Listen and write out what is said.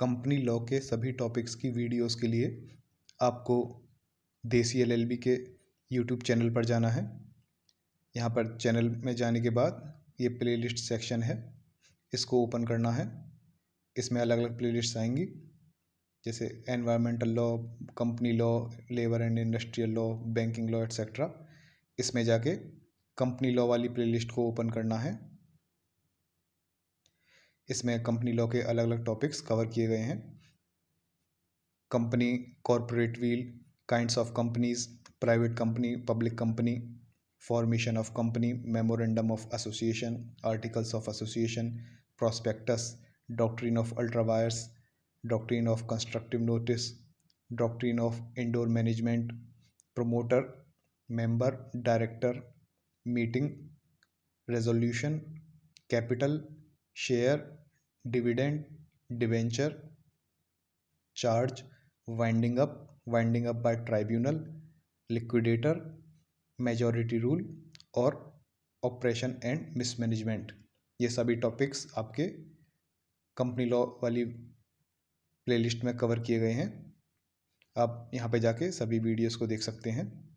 company law के सभी topics की वीडियोस के लिए आपको देसी एल के यूट्यूब चैनल पर जाना है यहाँ पर चैनल में जाने के बाद ये प्लेलिस्ट सेक्शन है इसको ओपन करना है इसमें अलग अलग प्लेलिस्ट आएंगी जैसे environmental law company law labour and industrial law banking law etcetera इसमें जाके कंपनी लॉ वाली प्लेलिस्ट को ओपन करना है इसमें कंपनी लॉ के अलग अलग टॉपिक्स कवर किए गए हैं company corporate veil kinds of companies private company public company formation of company memorandum of association articles of association prospectus doctrine of ultra vires doctrine of constructive notice doctrine of indoor management promoter member director meeting resolution capital share dividend debenture charge winding up winding up by tribunal liquidator majority rule और oppression and mismanagement ये सभी topics आपके company law वाली playlist में cover किए गए हैं आप यहाँ पे जाके सभी वीडियोस को देख सकते हैं